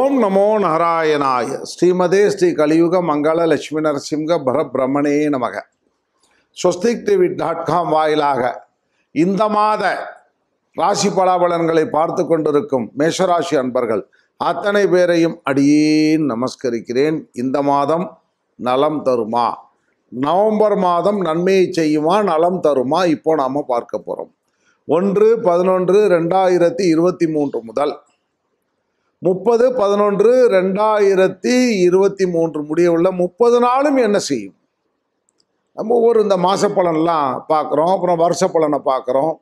ஓம் நமோ நாராயணாய ஸ்ரீமதே ஸ்ரீ கலியுக மங்கள லட்சுமி நரசிம்க பரபிரமணே நமக ஸ்வஸ்திக் டிவி டாட் காம் வாயிலாக இந்த மாத ராசி பலாபலன்களை பார்த்து கொண்டிருக்கும் மேஷராசி அன்பர்கள் அத்தனை பேரையும் அடியேன் நமஸ்கரிக்கிறேன் இந்த மாதம் நலம் தருமா நவம்பர் மாதம் நன்மையை செய்யுமா நலம் தருமா இப்போ நாம் பார்க்க போகிறோம் ஒன்று பதினொன்று ரெண்டாயிரத்தி இருபத்தி மூன்று முதல் முப்பது பதினொன்று ரெண்டாயிரத்தி இருபத்தி மூன்று முடிய உள்ள முப்பது நாளும் என்ன செய்யும் நம்ம ஒவ்வொரு இந்த மாத பலன்லாம் பார்க்குறோம் அப்புறம் வருஷ பலனை பார்க்குறோம்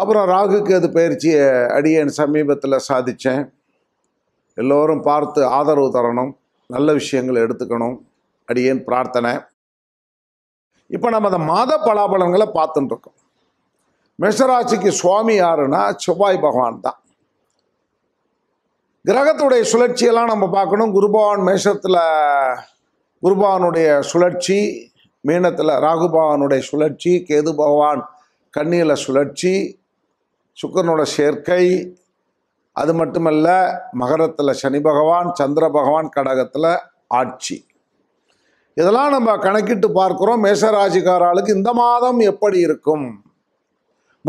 அப்புறம் ராகுக்கு அது பயிற்சியை அடியேன் சமீபத்தில் சாதித்தேன் எல்லோரும் பார்த்து ஆதரவு தரணும் நல்ல விஷயங்களை எடுத்துக்கணும் அடியேன் பிரார்த்தனை இப்போ நம்ம அந்த மாத பலாபலன்களை பார்த்துட்டுருக்கோம் மேஷராசிக்கு சுவாமி யாருன்னா செவ்வாய் பகவான் தான் கிரகத்துடைய சுழற்சியெல்லாம் நம்ம பார்க்கணும் குருபவான் மேஷத்தில் குருபவானுடைய சுழற்சி மீனத்தில் ராகுபவானுடைய சுழற்சி கேது பகவான் கண்ணியில் சுழற்சி சுக்கரனோட சேர்க்கை அது மட்டுமல்ல மகரத்தில் சனி பகவான் சந்திர பகவான் கடகத்தில் ஆட்சி இதெல்லாம் நம்ம கணக்கிட்டு பார்க்குறோம் மேஷராசிக்காராளுக்கு இந்த மாதம் எப்படி இருக்கும்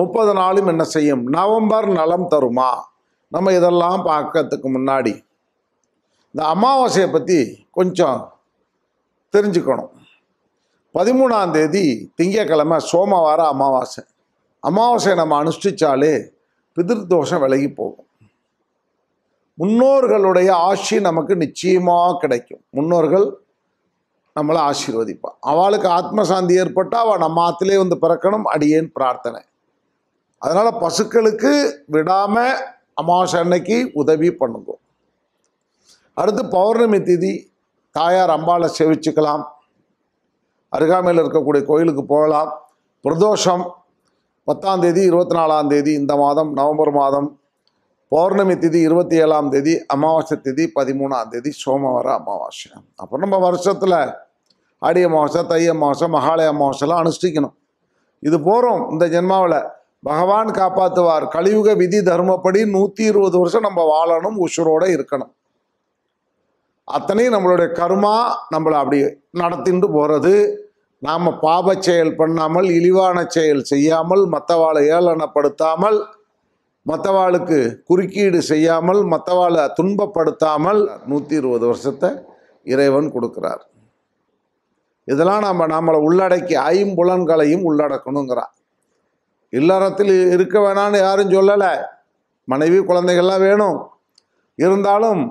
முப்பது நாளும் என்ன செய்யும் நவம்பர் நலம் தருமா நம்ம இதெல்லாம் பார்க்கறதுக்கு முன்னாடி இந்த அமாவாசையை பற்றி கொஞ்சம் தெரிஞ்சுக்கணும் பதிமூணாம் தேதி திங்கக்கிழமை சோமவார அமாவாசை அமாவாசையை நம்ம அனுஷ்டித்தாலே பிதிர்தோஷம் விலகி போகும் முன்னோர்களுடைய ஆட்சி நமக்கு நிச்சயமாக கிடைக்கும் முன்னோர்கள் நம்மளை ஆசீர்வதிப்பாள் அவளுக்கு ஆத்மசாந்தி ஏற்பட்டால் அவள் நம்ம ஆத்திலே வந்து பிறக்கணும் அடியேன் பிரார்த்தனை அதனால் பசுக்களுக்கு விடாமல் அமாவாசை அன்னைக்கு உதவி பண்ணுங்க அடுத்து பௌர்ணமி திதி தாயார் அம்பாளை சேவிச்சுக்கலாம் அருகாமையில் இருக்கக்கூடிய கோயிலுக்கு போகலாம் பிரதோஷம் பத்தாம் தேதி இருபத்தி நாலாம் தேதி இந்த மாதம் நவம்பர் மாதம் பௌர்ணமி திதி இருபத்தி ஏழாம் தேதி அமாவாசை திதி பதிமூணாம் தேதி சோமவார அமாவாசை அப்போ நம்ம வருஷத்தில் ஆடி அமாவாசை தை அமாவாசை மகாலய அமாவாசைலாம் அனுஷ்டிக்கணும் இது போகிறோம் இந்த ஜென்மாவில் பகவான் காப்பாற்றுவார் கலியுக விதி தர்மப்படி நூற்றி இருபது வருஷம் நம்ம வாழணும் உசுரோடு இருக்கணும் அத்தனையும் நம்மளுடைய கருமா நம்மளை அப்படி நடத்திட்டு போகிறது நாம் பாப செயல் பண்ணாமல் இழிவான செயல் செய்யாமல் மற்றவாளை ஏளனப்படுத்தாமல் மற்றவாளுக்கு குறுக்கீடு செய்யாமல் மற்றவாளை துன்பப்படுத்தாமல் நூற்றி இருபது வருஷத்தை இறைவன் கொடுக்குறார் இதெல்லாம் நம்ம நம்மளை உள்ளடக்கி ஐம்புலன்களையும் உள்ளடக்கணுங்கிறான் இல்லறத்தில் இருக்க வேணான்னு யாரும் சொல்லலை மனைவி குழந்தைகள்லாம் வேணும் இருந்தாலும்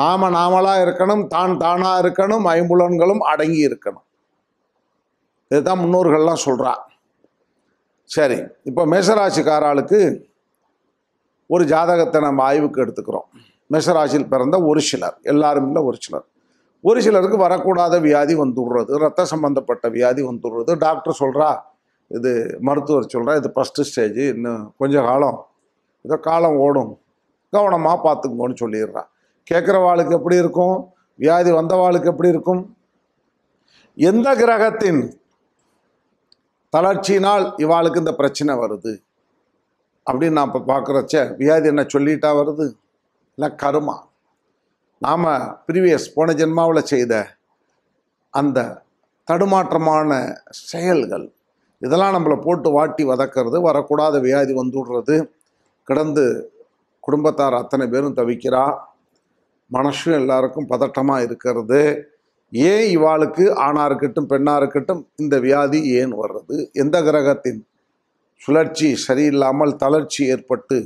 நாம நாமளாக இருக்கணும் தான் தானாக இருக்கணும் ஐம்புலன்களும் அடங்கி இருக்கணும் இதுதான் முன்னோர்கள்லாம் சொல்கிறா சரி இப்போ மேசராசிக்காராளுக்கு ஒரு ஜாதகத்தை நம்ம ஆய்வுக்கு எடுத்துக்கிறோம் மேசராசியில் பிறந்த ஒரு சிலர் எல்லாரும் இல்லை ஒரு சிலர் ஒரு சிலருக்கு வரக்கூடாத வியாதி வந்துடுறது ரத்த சம்பந்தப்பட்ட வியாதி வந்துடுறது டாக்டர் சொல்கிறா இது மருத்துவர் சொல்கிறார் இது ஃபஸ்ட்டு ஸ்டேஜ் இன்னும் கொஞ்சம் காலம் இதோ காலம் ஓடும் கவனமாக பார்த்துக்கோன்னு சொல்லிடுறா வாளுக்கு எப்படி இருக்கும் வியாதி வந்த வாளுக்கு எப்படி இருக்கும் எந்த கிரகத்தின் தளர்ச்சியினால் இவாளுக்கு இந்த பிரச்சனை வருது அப்படின்னு நான் இப்போ பார்க்குறச்ச வியாதி என்ன சொல்லிட்டா வருது இல்லை கருமா நாம் ப்ரீவியஸ் போன ஜென்மாவில் செய்த அந்த தடுமாற்றமான செயல்கள் இதெல்லாம் நம்மளை போட்டு வாட்டி வதக்கிறது வரக்கூடாத வியாதி வந்துடுறது கிடந்து குடும்பத்தார் அத்தனை பேரும் தவிக்கிறா மனசும் எல்லாருக்கும் பதட்டமாக இருக்கிறது ஏன் இவாளுக்கு ஆணாக இருக்கட்டும் பெண்ணாக இருக்கட்டும் இந்த வியாதி ஏன் வர்றது எந்த கிரகத்தின் சுழற்சி சரியில்லாமல் தளர்ச்சி ஏற்பட்டு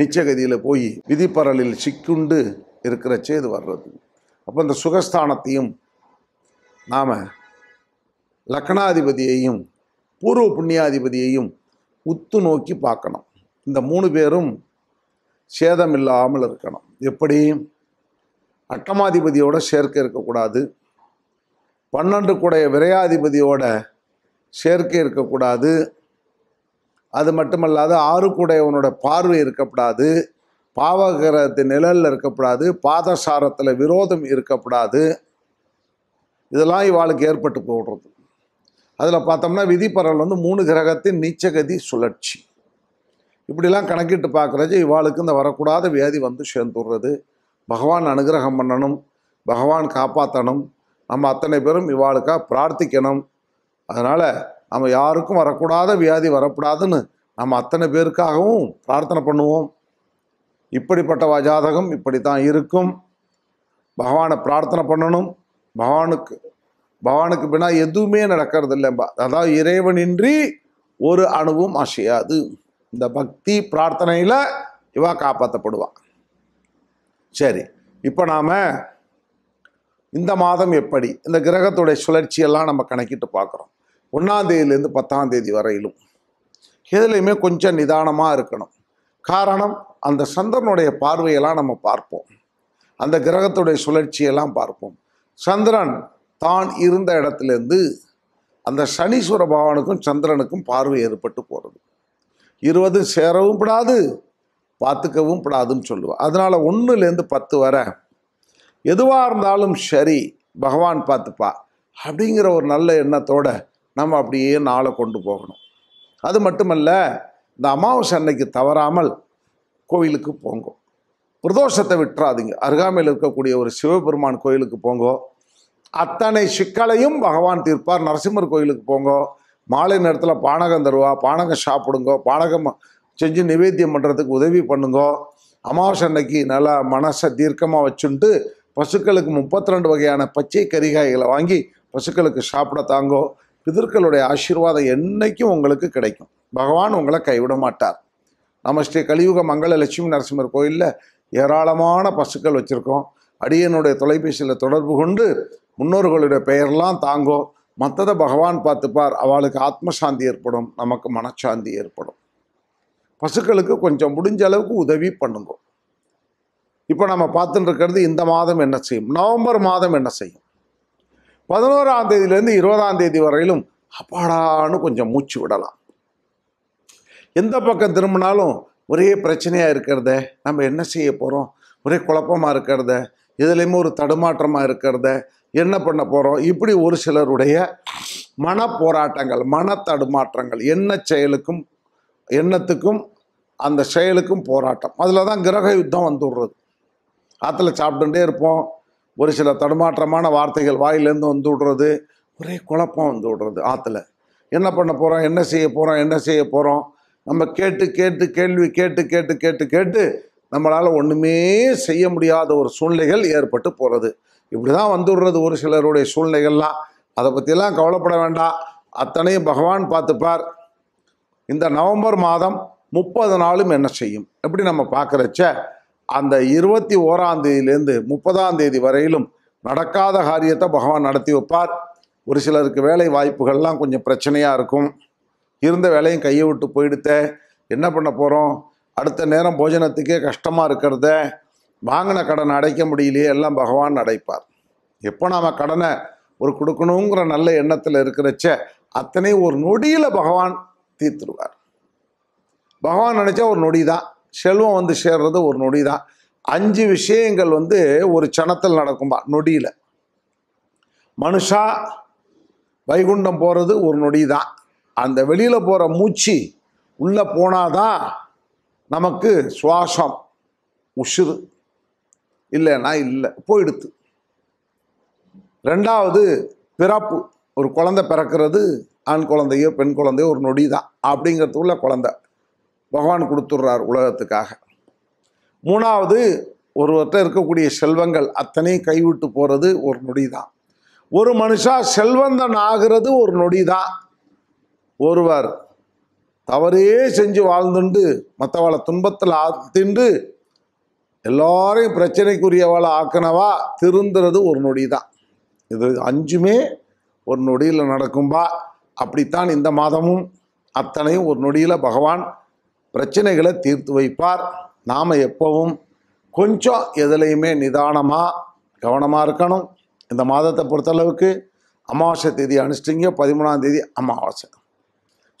நிச்சயகதியில் போய் விதிப்பரலில் சிக்குண்டு இருக்கிறச்சே இது வர்றது அப்போ இந்த சுகஸ்தானத்தையும் நாம் லக்னாதிபதியையும் பூர்வ புண்ணியாதிபதியையும் உத்து நோக்கி பார்க்கணும் இந்த மூணு பேரும் சேதம் இல்லாமல் இருக்கணும் எப்படி அட்டமாதிபதியோட சேர்க்கை இருக்கக்கூடாது பன்னெண்டு கூடைய விரையாதிபதியோட சேர்க்கை இருக்கக்கூடாது அது மட்டுமல்லாத ஆறு கூடையவனோட பார்வை இருக்கக்கூடாது பாவகரத்து நிழலில் இருக்கக்கூடாது பாதசாரத்தில் விரோதம் இருக்கக்கூடாது இதெல்லாம் இவாளுக்கு ஏற்பட்டு போடுறது அதில் பார்த்தோம்னா விதிப்பரல் வந்து மூணு கிரகத்தின் நீச்சகதி சுழற்சி இப்படிலாம் கணக்கிட்டு பார்க்குறச்சு இவாளுக்கு இந்த வரக்கூடாத வியாதி வந்து சேர்ந்துடுறது பகவான் அனுகிரகம் பண்ணணும் பகவான் காப்பாற்றணும் நம்ம அத்தனை பேரும் இவாளுக்காக பிரார்த்திக்கணும் அதனால் நம்ம யாருக்கும் வரக்கூடாத வியாதி வரக்கூடாதுன்னு நம்ம அத்தனை பேருக்காகவும் பிரார்த்தனை பண்ணுவோம் இப்படிப்பட்ட ஜாதகம் இப்படி தான் இருக்கும் பகவானை பிரார்த்தனை பண்ணணும் பகவானுக்கு பகவானுக்கு பின்னா எதுவுமே நடக்கிறது இல்லைம்பா அதாவது இறைவனின்றி ஒரு அணுவும் அசையாது இந்த பக்தி பிரார்த்தனையில் இவா காப்பாற்றப்படுவான் சரி இப்போ நாம் இந்த மாதம் எப்படி இந்த கிரகத்துடைய சுழற்சியெல்லாம் நம்ம கணக்கிட்டு பார்க்குறோம் ஒன்றாந்தேதியிலேருந்து பத்தாம் தேதி வரையிலும் எதுலேயுமே கொஞ்சம் நிதானமாக இருக்கணும் காரணம் அந்த சந்திரனுடைய பார்வையெல்லாம் நம்ம பார்ப்போம் அந்த கிரகத்துடைய சுழற்சியெல்லாம் பார்ப்போம் சந்திரன் தான் இருந்த இடத்துலேருந்து அந்த சனீஸ்வர பகவானுக்கும் சந்திரனுக்கும் பார்வை ஏற்பட்டு போகிறது இருபது சேரவும் படாது பார்த்துக்கவும் படாதுன்னு சொல்லுவோம் அதனால் ஒன்றுலேருந்து பத்து வர எதுவாக இருந்தாலும் சரி பகவான் பார்த்துப்பா அப்படிங்கிற ஒரு நல்ல எண்ணத்தோடு நம்ம அப்படியே நாளை கொண்டு போகணும் அது மட்டுமல்ல இந்த அமாவாசை அன்னைக்கு தவறாமல் கோயிலுக்கு போங்கோ பிரதோஷத்தை விட்டுறாதீங்க அருகாமையில் இருக்கக்கூடிய ஒரு சிவபெருமான் கோயிலுக்கு போங்கோ அத்தனை சிக்கலையும் பகவான் தீர்ப்பார் நரசிம்மர் கோயிலுக்கு போங்க மாலை நேரத்தில் பானகம் தருவா பானகம் சாப்பிடுங்க பானகம் செஞ்சு நிவேத்தியம் பண்ணுறதுக்கு உதவி பண்ணுங்க அமாவாசை அன்னைக்கு நல்லா மனசை தீர்க்கமாக வச்சுட்டு பசுக்களுக்கு முப்பத்தி ரெண்டு வகையான பச்சை கறிகாய்களை வாங்கி பசுக்களுக்கு சாப்பிட தாங்கோ பிதர்களுடைய ஆசீர்வாதம் என்றைக்கும் உங்களுக்கு கிடைக்கும் பகவான் உங்களை கைவிட மாட்டார் நம்ம ஸ்ரீ கலியுக மங்கள லட்சுமி நரசிம்மர் கோயிலில் ஏராளமான பசுக்கள் வச்சுருக்கோம் அடியனுடைய தொலைபேசியில் தொடர்பு கொண்டு முன்னோர்களுடைய பெயர்லாம் தாங்கும் மற்றதை பகவான் பார்த்துப்பார் அவளுக்கு ஆத்மசாந்தி ஏற்படும் நமக்கு மனசாந்தி ஏற்படும் பசுக்களுக்கு கொஞ்சம் முடிஞ்ச அளவுக்கு உதவி பண்ணுங்க இப்போ நம்ம பார்த்துட்டு இருக்கிறது இந்த மாதம் என்ன செய்யும் நவம்பர் மாதம் என்ன செய்யும் பதினோராம் தேதியிலேருந்து இருபதாம் தேதி வரையிலும் அப்பாடான்னு கொஞ்சம் மூச்சு விடலாம் எந்த பக்கம் திரும்பினாலும் ஒரே பிரச்சனையாக இருக்கிறத நம்ம என்ன செய்ய போகிறோம் ஒரே குழப்பமாக இருக்கிறத இதுலேயுமே ஒரு தடுமாற்றமாக இருக்கிறத என்ன பண்ண போகிறோம் இப்படி ஒரு சிலருடைய மன போராட்டங்கள் மன தடுமாற்றங்கள் என்ன செயலுக்கும் எண்ணத்துக்கும் அந்த செயலுக்கும் போராட்டம் அதில் தான் கிரக யுத்தம் வந்துடுறது ஆற்றுல சாப்பிட்டுட்டே இருப்போம் ஒரு சில தடுமாற்றமான வார்த்தைகள் வாயிலேருந்து வந்து விடுறது ஒரே குழப்பம் வந்து விடுறது ஆற்றுல என்ன பண்ண போகிறோம் என்ன செய்ய போகிறோம் என்ன செய்ய போகிறோம் நம்ம கேட்டு கேட்டு கேள்வி கேட்டு கேட்டு கேட்டு கேட்டு நம்மளால் ஒன்றுமே செய்ய முடியாத ஒரு சூழ்நிலைகள் ஏற்பட்டு போகிறது இப்படி தான் வந்துடுறது ஒரு சிலருடைய சூழ்நிலைகள்லாம் அதை பற்றிலாம் கவலைப்பட வேண்டாம் அத்தனையும் பகவான் பார்த்துப்பார் இந்த நவம்பர் மாதம் முப்பது நாளும் என்ன செய்யும் எப்படி நம்ம பார்க்குறச்ச அந்த இருபத்தி ஓராம் தேதியிலேருந்து முப்பதாம் தேதி வரையிலும் நடக்காத காரியத்தை பகவான் நடத்தி வைப்பார் ஒரு சிலருக்கு வேலை வாய்ப்புகள்லாம் கொஞ்சம் பிரச்சனையாக இருக்கும் இருந்த வேலையும் கையை விட்டு போயிடுத்த என்ன பண்ண போகிறோம் அடுத்த நேரம் போஜனத்துக்கே கஷ்டமாக இருக்கிறத வாங்கின கடனை அடைக்க முடியலையே எல்லாம் பகவான் அடைப்பார் எப்போ நாம் கடனை ஒரு கொடுக்கணுங்கிற நல்ல எண்ணத்தில் இருக்கிறச்ச அத்தனை ஒரு நொடியில் பகவான் தீர்த்துருவார் பகவான் நினச்சா ஒரு நொடி தான் செல்வம் வந்து சேர்றது ஒரு நொடி தான் அஞ்சு விஷயங்கள் வந்து ஒரு சனத்தில் நடக்கும்பா நொடியில் மனுஷா வைகுண்டம் போகிறது ஒரு நொடி தான் அந்த வெளியில் போகிற மூச்சு உள்ளே போனாதான் நமக்கு சுவாசம் உஷுரு இல்லைன்னா இல்லை போயிடுத்து ரெண்டாவது பிறப்பு ஒரு குழந்தை பிறக்கிறது ஆண் குழந்தையோ பெண் குழந்தையோ ஒரு நொடி தான் அப்படிங்கிறதுக்குள்ள குழந்தை பகவான் கொடுத்துட்றார் உலகத்துக்காக மூணாவது ஒருவர்கிட்ட இருக்கக்கூடிய செல்வங்கள் அத்தனையும் கைவிட்டு போகிறது ஒரு நொடி தான் ஒரு மனுஷா செல்வந்தன் ஆகிறது ஒரு நொடி தான் ஒருவர் தவறே செஞ்சு வாழ்ந்துண்டு மற்றவாளை துன்பத்தில் ஆத்திண்டு எல்லாரையும் பிரச்சனைக்குரியவாளை ஆக்கினவா திருந்துறது ஒரு நொடி தான் இது அஞ்சுமே ஒரு நொடியில் நடக்கும்பா அப்படித்தான் இந்த மாதமும் அத்தனையும் ஒரு நொடியில் பகவான் பிரச்சனைகளை தீர்த்து வைப்பார் நாம் எப்பவும் கொஞ்சம் எதுலேயுமே நிதானமாக கவனமாக இருக்கணும் இந்த மாதத்தை பொறுத்தளவுக்கு அமாவாசை தேதி அனுஷ்டிங்க பதிமூணாம் தேதி அமாவாசை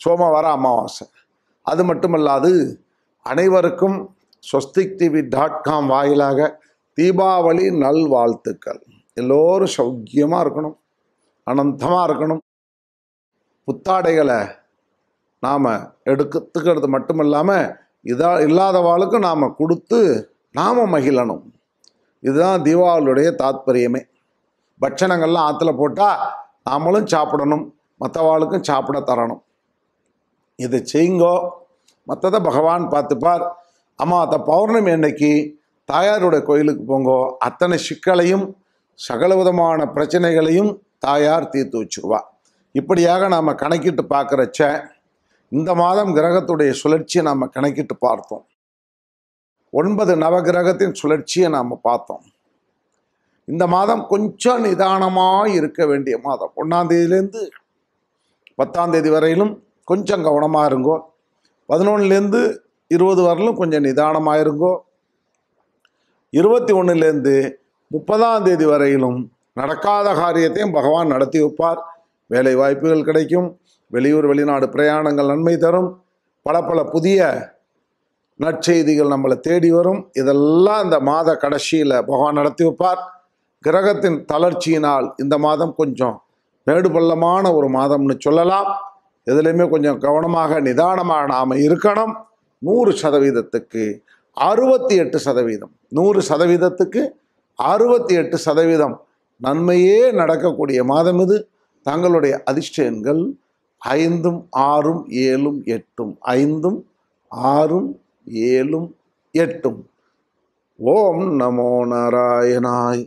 சோமவார அமாவாசை அது மட்டுமல்லாது அனைவருக்கும் ஸ்வஸ்திக் டிவி டாட் காம் வாயிலாக தீபாவளி நல்வாழ்த்துக்கள் எல்லோரும் சௌக்கியமாக இருக்கணும் அனந்தமாக இருக்கணும் புத்தாடைகளை நாம் எடுத்துக்கிறது மட்டும் இல்லாமல் இதா இல்லாதவாளுக்கும் நாம் கொடுத்து நாம் மகிழணும் இதுதான் தீபாவளியுடைய தாத்பரியமே பட்சணங்கள்லாம் ஆற்றுல போட்டால் நாமளும் சாப்பிடணும் மற்றவாளுக்கும் சாப்பிட தரணும் இதை செய்யுங்கோ மற்றதை பகவான் பார்த்துப்பார் அம்மா அத்த பௌர்ணமி அன்னைக்கு தாயாருடைய கோயிலுக்கு போங்கோ அத்தனை சிக்கலையும் சகல விதமான பிரச்சனைகளையும் தாயார் தீர்த்து வச்சுருவா இப்படியாக நாம் கணக்கிட்டு பார்க்குறச்ச இந்த மாதம் கிரகத்துடைய சுழற்சியை நாம் கணக்கிட்டு பார்த்தோம் ஒன்பது நவகிரகத்தின் சுழற்சியை நாம் பார்த்தோம் இந்த மாதம் கொஞ்சம் நிதானமாக இருக்க வேண்டிய மாதம் தேதியிலேருந்து பத்தாம் தேதி வரையிலும் கொஞ்சம் கவனமாக இருங்கோ பதினொன்றுலேருந்து இருபது வரலும் கொஞ்சம் நிதானமாக இருங்கோ இருபத்தி ஒன்றுலேருந்து முப்பதாம் தேதி வரையிலும் நடக்காத காரியத்தையும் பகவான் நடத்தி வைப்பார் வேலை வாய்ப்புகள் கிடைக்கும் வெளியூர் வெளிநாடு பிரயாணங்கள் நன்மை தரும் பல பல புதிய நற்செய்திகள் நம்மளை தேடி வரும் இதெல்லாம் இந்த மாத கடைசியில் பகவான் நடத்தி வைப்பார் கிரகத்தின் தளர்ச்சியினால் இந்த மாதம் கொஞ்சம் மேடு ஒரு மாதம்னு சொல்லலாம் எதுலேயுமே கொஞ்சம் கவனமாக நிதானமாக நாம் இருக்கணும் நூறு சதவீதத்துக்கு அறுபத்தி எட்டு சதவீதம் நூறு சதவீதத்துக்கு அறுபத்தி எட்டு சதவீதம் நன்மையே நடக்கக்கூடிய மாதம் இது தங்களுடைய அதிர்ஷ்டங்கள் ஐந்தும் ஆறும் ஏழும் எட்டும் ஐந்தும் ஆறும் ஏழும் எட்டும் ஓம் நமோ நாராயணாய்